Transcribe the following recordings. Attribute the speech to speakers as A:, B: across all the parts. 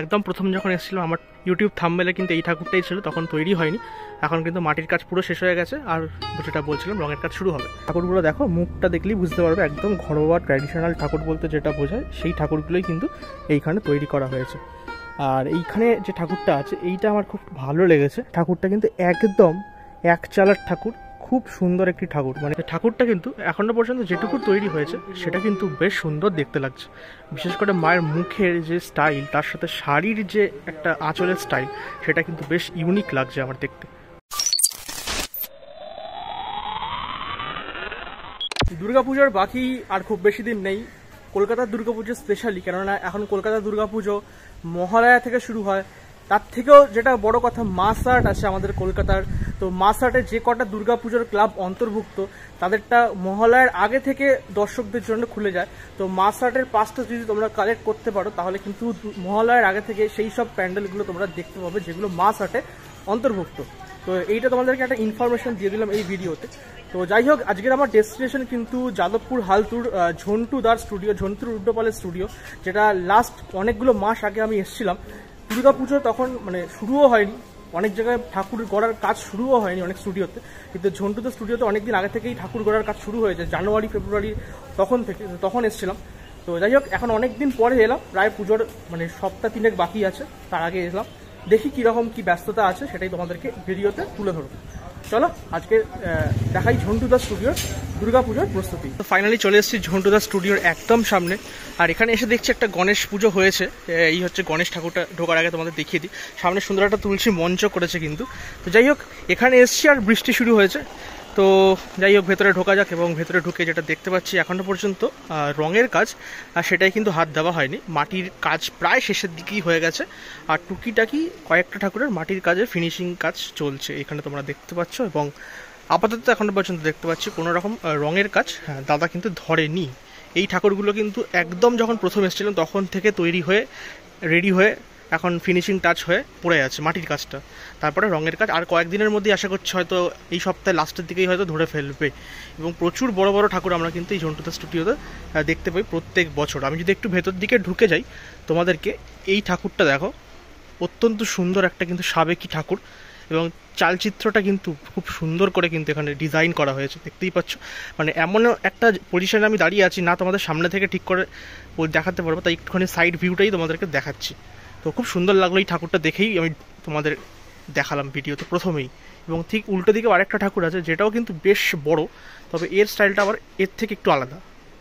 A: একদম প্রথম যখন এসেছিলো আমার ইউটিউব থাম্বেলে কিন্তু এই ঠাকুরটাই ছিল তখন তৈরি হয়নি এখন কিন্তু মাটির কাজ পুরো শেষ হয়ে গেছে আর যেটা বলছিলাম রঙের কাজ শুরু হবে ঠাকুরগুলো দেখো মুখটা দেখলেই বুঝতে পারবে একদম ঘরোয়া ট্র্যাডিশনাল ঠাকুর বলতে যেটা বোঝায় সেই ঠাকুরগুলোই কিন্তু এইখানে তৈরি করা হয়েছে আর এইখানে যে ঠাকুরটা আছে এইটা আমার খুব ভালো লেগেছে ঠাকুরটা কিন্তু একদম এক চালার ঠাকুর খুব সুন্দর একটি ঠাকুর মানে ঠাকুরটা কিন্তু এখনো পর্যন্ত যেটুকু তৈরি হয়েছে সেটা কিন্তু বেশ সুন্দর দেখতে লাগছে বিশেষ করে মায়ের মুখের যে স্টাইল তার সাথে শাড়ির যে একটা আঁচলের স্টাইল সেটা কিন্তু বেশ ইউনিক লাগছে আমার দেখতে দুর্গাপূজার বাকি আর খুব বেশি দিন নেই কলকাতার দুর্গাপুজো স্পেশালি কেননা এখন কলকাতার দুর্গাপুজো মহালয়া থেকে শুরু হয় তার থেকেও যেটা বড় কথা মাস আর্ট আছে আমাদের কলকাতার তো মাসাটে যে কটা দুর্গা পুজোর ক্লাব অন্তর্ভুক্ত তাদেরটা মহালয়ার আগে থেকে দর্শকদের জন্য খুলে যায় তো মাসাটের পাঁচটা যদি তোমরা কালেক্ট করতে পারো তাহলে কিন্তু মহালয়ার আগে থেকে সেই সব প্যান্ডেলগুলো তোমরা দেখতে পাবে যেগুলো মাসহাটে অন্তর্ভুক্ত তো এইটা তোমাদেরকে একটা ইনফরমেশন দিয়ে দিলাম এই ভিডিওতে তো যাই হোক আজকের আমার ডেস্টিনেশন কিন্তু যাদবপুর হালতুর ঝন্টু দার স্টুডিও ঝন্টুর উড্ডপালের স্টুডিও যেটা লাস্ট অনেকগুলো মাস আগে আমি এসেছিলাম পুজো তখন মানে শুরুও হয়নি অনেক জায়গায় ঠাকুর গড়ার কাজ শুরুও হয়নি অনেক স্টুডিওতে কিন্তু ঝন্টুতে স্টুডিওতে অনেক দিন আগে থেকেই ঠাকুর গড়ার কাজ শুরু হয়েছে জানুয়ারি ফেব্রুয়ারি তখন থেকে তখন এসছিলাম তো যাই হোক এখন অনেক দিন পরে এলাম প্রায় পুজোর মানে সপ্তাহ তিনেক বাকি আছে তার আগে এলাম দেখি কীরকম কী ব্যস্ততা আছে সেটাই তোমাদেরকে ভিডিওতে তুলে ধরবো চলো আজকে দেখাই ঝন্টুদা স্টুডিওর পুজোর প্রস্তুতি তো ফাইনালি চলে এসেছি ঝন্টুদা স্টুডিওর একদম সামনে আর এখানে এসে দেখছি একটা গণেশ পুজো হয়েছে এই হচ্ছে গণেশ ঠাকুরটা ঢোকার আগে তোমাদের দেখিয়ে দিই সামনে সুন্দর একটা তুলসী মঞ্চ করেছে কিন্তু তো যাই হোক এখানে এসছি আর বৃষ্টি শুরু হয়েছে তো যাই হোক ভেতরে ঢোকা যাক এবং ভেতরে ঢুকে যেটা দেখতে পাচ্ছি এখনও পর্যন্ত রঙের কাজ আর সেটাই কিন্তু হাত দেওয়া হয়নি মাটির কাজ প্রায় শেষের দিকেই হয়ে গেছে আর টুকিটাকি কয়েকটা ঠাকুরের মাটির কাজে ফিনিশিং কাজ চলছে এখানে তোমরা দেখতে পাচ্ছ এবং আপাতত এখনও পর্যন্ত দেখতে পাচ্ছি কোনো রকম রঙের কাজ হ্যাঁ, দাদা কিন্তু ধরেনি এই ঠাকুরগুলো কিন্তু একদম যখন প্রথম এসেছিলেন তখন থেকে তৈরি হয়ে রেডি হয়ে এখন ফিনিশিং টাচ হয়ে পড়ে আছে মাটির কাজটা তারপরে রঙের কাজ আর কয়েকদিনের মধ্যে আশা করছি হয়তো এই সপ্তাহে লাস্টের দিকেই হয়তো ধরে ফেলবে এবং প্রচুর বড় বড় ঠাকুর আমরা কিন্তু এই ঝন্টুদা স্টুডিওতে দেখতে পাই প্রত্যেক বছর আমি যদি একটু ভেতর দিকে ঢুকে যাই তোমাদেরকে এই ঠাকুরটা দেখো অত্যন্ত সুন্দর একটা কিন্তু সাবেকি ঠাকুর এবং চালচিত্রটা কিন্তু খুব সুন্দর করে কিন্তু এখানে ডিজাইন করা হয়েছে দেখতেই পাচ্ছ মানে এমন একটা পজিশনে আমি দাঁড়িয়ে আছি না তোমাদের সামনে থেকে ঠিক করে দেখাতে পারবো তাই একটুখানি সাইড ভিউটাই তোমাদেরকে দেখাচ্ছি তো খুব সুন্দর লাগলো এই ঠাকুরটা দেখেই আমি তোমাদের দেখালাম ভিডিওতে প্রথমেই এবং ঠিক উল্টো দিকেও আরেকটা ঠাকুর আছে যেটাও কিন্তু বেশ বড় তবে এর স্টাইলটা আবার এর থেকে একটু আলাদা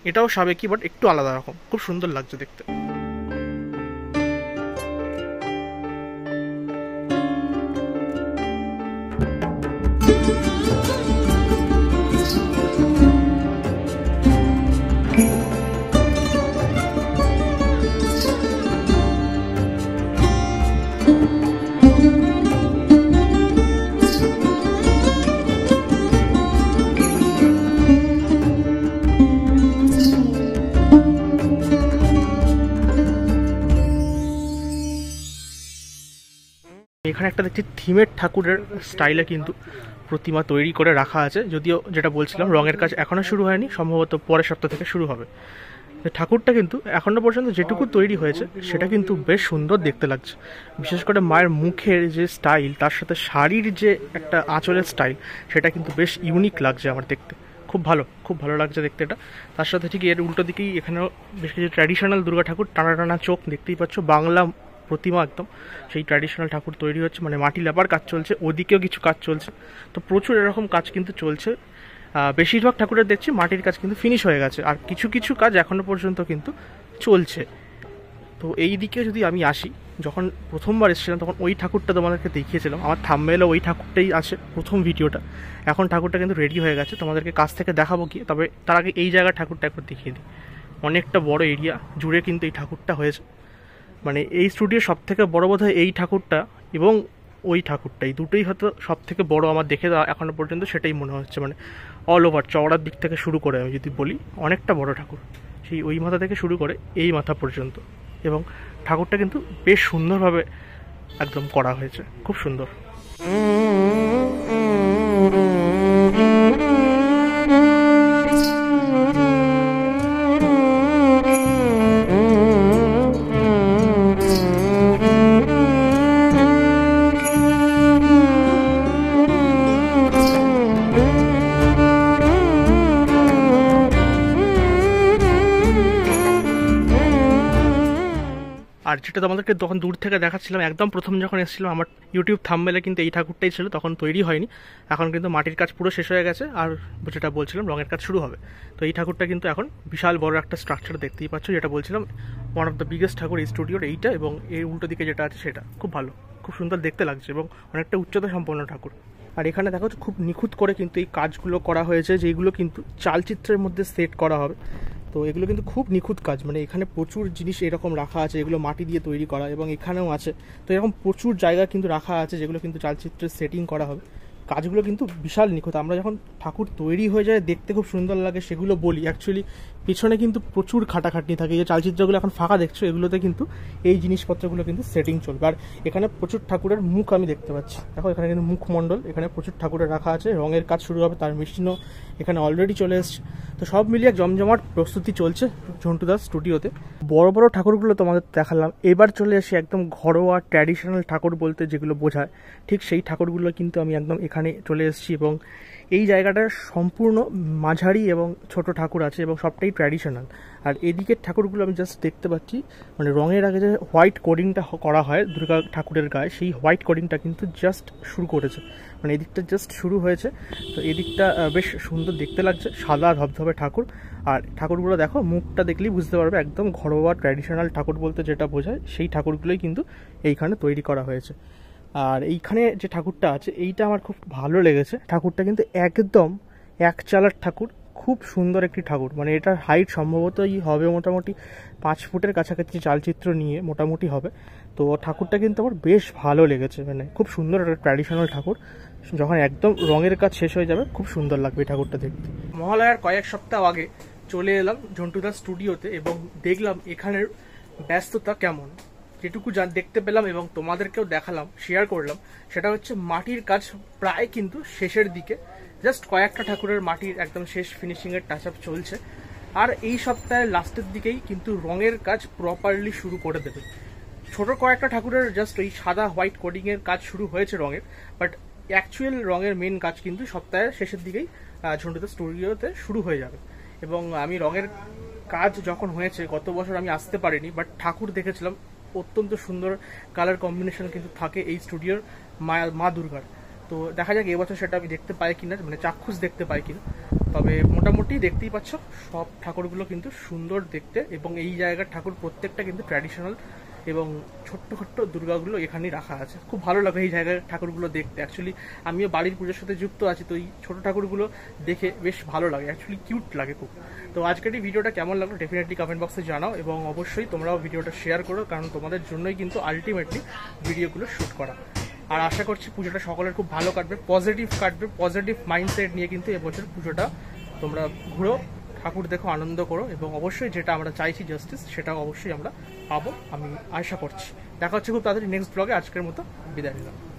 A: এটাও সাবেকি বাট একটু আলাদা রকম খুব সুন্দর লাগছে দেখতে এখানে একটা দেখছি থিমের ঠাকুরের স্টাইলে কিন্তু প্রতিমা তৈরি করে রাখা আছে যদিও যেটা বলছিলাম রঙের কাজ এখনও শুরু হয়নি সম্ভবত পরের সপ্তাহ থেকে শুরু হবে ঠাকুরটা কিন্তু এখনও পর্যন্ত যেটুকু তৈরি হয়েছে সেটা কিন্তু বেশ সুন্দর দেখতে লাগছে বিশেষ করে মায়ের মুখের যে স্টাইল তার সাথে শাড়ির যে একটা আঁচলের স্টাইল সেটা কিন্তু বেশ ইউনিক লাগছে আমার দেখতে খুব ভালো খুব ভালো লাগছে দেখতে এটা তার সাথে ঠিক এর উল্টো দিকেই এখানেও বেশ কিছু ট্র্যাডিশনাল দুর্গা ঠাকুর টানা টানা চোখ দেখতেই পাচ্ছ বাংলা প্রতিমা একদম সেই ট্র্যাডিশনাল ঠাকুর তৈরি হচ্ছে মানে মাটি লেপার কাজ চলছে ওদিকেও কিছু কাজ চলছে তো প্রচুর এরকম কাজ কিন্তু চলছে বেশিরভাগ ঠাকুরের দেখছি মাটির কাজ কিন্তু ফিনিশ হয়ে গেছে আর কিছু কিছু কাজ এখনও পর্যন্ত কিন্তু চলছে তো এই দিকে যদি আমি আসি যখন প্রথমবার এসেছিলাম তখন ওই ঠাকুরটা তোমাদেরকে দেখিয়েছিলাম আমার থামমেলে ওই ঠাকুরটাই আছে প্রথম ভিডিওটা এখন ঠাকুরটা কিন্তু রেডি হয়ে গেছে তোমাদেরকে কাছ থেকে দেখাবো কি তবে তার আগে এই জায়গার ঠাকুরটা একবার দেখিয়ে দিই অনেকটা বড় এরিয়া জুড়ে কিন্তু এই ঠাকুরটা হয়েছে মানে এই স্টুডিও সব থেকে বড়ো বোধ এই ঠাকুরটা এবং ওই ঠাকুরটা এই দুটোই হয়তো সব থেকে বড় আমার দেখে এখনও পর্যন্ত সেটাই মনে হচ্ছে মানে অল ওভার চওড়ার দিক থেকে শুরু করে আমি যদি বলি অনেকটা বড় ঠাকুর সেই ওই মাথা থেকে শুরু করে এই মাথা পর্যন্ত এবং ঠাকুরটা কিন্তু বেশ সুন্দরভাবে একদম করা হয়েছে খুব সুন্দর যেটা তোমাদেরকে তখন দূর থেকে দেখাচ্ছিলাম একদম প্রথম যখন এসেছিলাম আমার ইউটিউব থামবেলে কিন্তু এই ঠাকুরটাই ছিল তখন তৈরি হয়নি এখন কিন্তু মাটির কাজ পুরো শেষ হয়ে গেছে আর যেটা বলছিলাম রঙের কাজ শুরু হবে তো এই ঠাকুরটা কিন্তু এখন বিশাল বড় একটা স্ট্রাকচার দেখতেই পাচ্ছ যেটা বলছিলাম ওয়ান অফ দ্য বিগেস্ট ঠাকুর এই স্টুডিওর এইটা এবং এই উল্টো দিকে যেটা আছে সেটা খুব ভালো খুব সুন্দর দেখতে লাগছে এবং অনেকটা উচ্চতা সম্পন্ন ঠাকুর আর এখানে দেখো খুব নিখুঁত করে কিন্তু এই কাজগুলো করা হয়েছে যেগুলো কিন্তু চালচিত্রের মধ্যে সেট করা হবে তো এগুলো কিন্তু খুব নিখুঁত কাজ মানে এখানে প্রচুর জিনিস এরকম রাখা আছে এগুলো মাটি দিয়ে তৈরি করা এবং এখানেও আছে তো এরকম প্রচুর জায়গা কিন্তু রাখা আছে যেগুলো কিন্তু চালচিত্রের সেটিং করা হবে কাজগুলো কিন্তু বিশাল নিখুঁত আমরা যখন ঠাকুর তৈরি হয়ে যায় দেখতে খুব সুন্দর লাগে সেগুলো বলি অ্যাকচুয়ালি পিছনে কিন্তু প্রচুর খাটাখাটনি থাকে যে চালচিত্রগুলো এখন ফাঁকা দেখছো এগুলোতে কিন্তু এই জিনিসপত্রগুলো কিন্তু সেটিং চলবে আর এখানে প্রচুর ঠাকুরের মুখ আমি দেখতে পাচ্ছি দেখো এখানে কিন্তু মুখমণ্ডল এখানে প্রচুর ঠাকুরের রাখা আছে রঙের কাজ শুরু হবে তার মেশিনও এখানে অলরেডি চলে এসছে তো সব মিলিয়ে জমজমাট প্রস্তুতি চলছে ঝন্টু দাস স্টুডিওতে বড় বড় ঠাকুরগুলো তোমাদের দেখালাম এবার চলে আসি একদম ঘরোয়া ট্র্যাডিশনাল ঠাকুর বলতে যেগুলো বোঝায় ঠিক সেই ঠাকুরগুলো কিন্তু আমি একদম এখানে চলে এসেছি এবং এই জায়গাটার সম্পূর্ণ মাঝারি এবং ছোট ঠাকুর আছে এবং সবটাই ট্র্যাডিশনাল আর এদিকের ঠাকুরগুলো আমি জাস্ট দেখতে পাচ্ছি মানে রঙের আগে যে হোয়াইট কোডিংটা করা হয় দুর্গা ঠাকুরের গায়ে সেই হোয়াইট কোডিংটা কিন্তু জাস্ট শুরু করেছে মানে এদিকটা জাস্ট শুরু হয়েছে তো এদিকটা বেশ সুন্দর দেখতে লাগছে সাদা ধবধবে ঠাকুর আর ঠাকুরগুলো দেখো মুখটা দেখলেই বুঝতে পারবে একদম ঘরোয়া ট্র্যাডিশনাল ঠাকুর বলতে যেটা বোঝায় সেই ঠাকুরগুলোই কিন্তু এইখানে তৈরি করা হয়েছে আর এইখানে যে ঠাকুরটা আছে এইটা আমার খুব ভালো লেগেছে ঠাকুরটা কিন্তু একদম এক চালার ঠাকুর খুব সুন্দর একটি ঠাকুর মানে এটার হাইট সম্ভবতই হবে মোটামুটি পাঁচ ফুটের কাছাকাছি চালচিত্র নিয়ে মোটামুটি হবে তো ঠাকুরটা কিন্তু আমার বেশ ভালো লেগেছে মানে খুব সুন্দর একটা ট্র্যাডিশনাল ঠাকুর যখন একদম রঙের কাজ শেষ হয়ে যাবে খুব সুন্দর লাগবে ঠাকুরটা দেখতে মহালয়ার কয়েক সপ্তাহ আগে চলে এলাম ঝন্টুদার স্টুডিওতে এবং দেখলাম এখানের ব্যস্ততা কেমন যেটুকু দেখতে পেলাম এবং তোমাদেরকেও দেখালাম শেয়ার করলাম সেটা হচ্ছে মাটির কাজ প্রায় কিন্তু শেষের দিকে জাস্ট কয়েকটা ঠাকুরের মাটির একদম শেষ ফিনিশিংয়ের টাচ আপ চলছে আর এই সপ্তাহের লাস্টের দিকেই কিন্তু রঙের কাজ প্রপারলি শুরু করে দেবে ছোট কয়েকটা ঠাকুরের জাস্ট ওই সাদা হোয়াইট কোডিংয়ের কাজ শুরু হয়েছে রঙের বাট অ্যাকচুয়াল রঙের মেন কাজ কিন্তু সপ্তাহের শেষের দিকেই ঝন্ডুতে স্টুডিওতে শুরু হয়ে যাবে এবং আমি রঙের কাজ যখন হয়েছে গত বছর আমি আসতে পারিনি বাট ঠাকুর দেখেছিলাম অত্যন্ত সুন্দর কালার কম্বিনেশন কিন্তু থাকে এই স্টুডিওর মা মা দুর্গার তো দেখা যাক এবছর সেটা আমি দেখতে পাই কিনা মানে চাক্ষুষ দেখতে পাই কিনা তবে মোটামুটি দেখতেই পাচ্ছ সব ঠাকুরগুলো কিন্তু সুন্দর দেখতে এবং এই জায়গার ঠাকুর প্রত্যেকটা কিন্তু ট্র্যাডিশনাল এবং ছোট্ট ছোট্ট দুর্গাগুলো এখানেই রাখা আছে খুব ভালো লাগে এই জায়গার ঠাকুরগুলো দেখতে অ্যাকচুয়ালি আমিও বাড়ির পুজোর সাথে যুক্ত আছি তো এই ছোটো ঠাকুরগুলো দেখে বেশ ভালো লাগে অ্যাকচুয়ালি কিউট লাগে খুব তো আজকের এই ভিডিওটা কেমন লাগলো ডেফিনেটলি কমেন্ট বক্সে জানাও এবং অবশ্যই তোমরাও ভিডিওটা শেয়ার করো কারণ তোমাদের জন্যই কিন্তু আলটিমেটলি ভিডিওগুলো শ্যুট করা আর আশা করছি পুজোটা সকলের খুব ভালো কাটবে পজিটিভ কাটবে পজিটিভ মাইন্ডসেট নিয়ে কিন্তু এবছর পুজোটা তোমরা ঘুরো ঠাকুর দেখো আনন্দ করো এবং অবশ্যই যেটা আমরা চাইছি জাস্টিস সেটাও অবশ্যই আমরা পাবো আমি আশা করছি দেখা হচ্ছে খুব তাড়াতাড়ি নেক্সট ব্লগে আজকের মতো বিদায় নিলাম